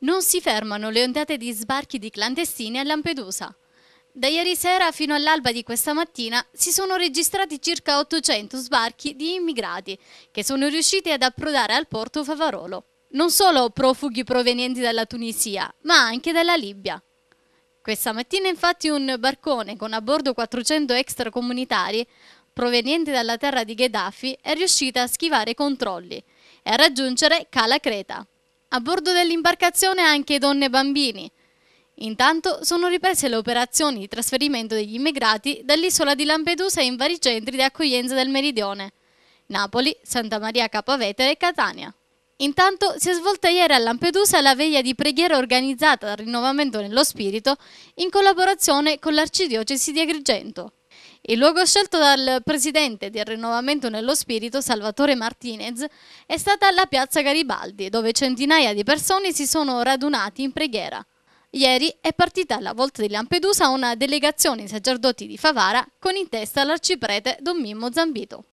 Non si fermano le ondate di sbarchi di clandestini a Lampedusa. Da ieri sera fino all'alba di questa mattina si sono registrati circa 800 sbarchi di immigrati che sono riusciti ad approdare al porto Favarolo. Non solo profughi provenienti dalla Tunisia, ma anche dalla Libia. Questa mattina infatti un barcone con a bordo 400 extracomunitari provenienti dalla terra di Gheddafi è riuscito a schivare controlli e a raggiungere Cala Creta. A bordo dell'imbarcazione anche donne e bambini. Intanto sono riprese le operazioni di trasferimento degli immigrati dall'isola di Lampedusa in vari centri di accoglienza del meridione. Napoli, Santa Maria Capavetere e Catania. Intanto si è svolta ieri a Lampedusa la veglia di preghiera organizzata dal Rinnovamento nello Spirito in collaborazione con l'Arcidiocesi di Agrigento. Il luogo scelto dal presidente del Rinnovamento nello Spirito, Salvatore Martinez, è stata la piazza Garibaldi, dove centinaia di persone si sono radunati in preghiera. Ieri è partita alla volta di Lampedusa una delegazione di sacerdoti di Favara con in testa l'arciprete Don Mimmo Zambito.